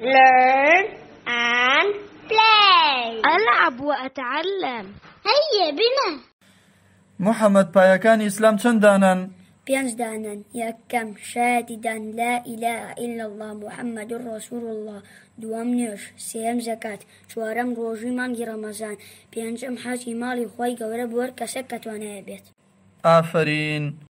Learn and play. ألعب وأتعلم. هيا بنا. محەممەد پایەکانی ئیسلام چەند دانان؟ پێنج دانن یەکەم شادیدان لا ئیلا ئیلا الله محەممەد و ڕۆسور الله دووەم نوێش سێم زەکات چوارەم ڕۆژوی مانگی ڕەمەزان پێنجم حاجی ماڵی خۆی گەورە بۆر کەسە کەتوانەیە بێت ئافرین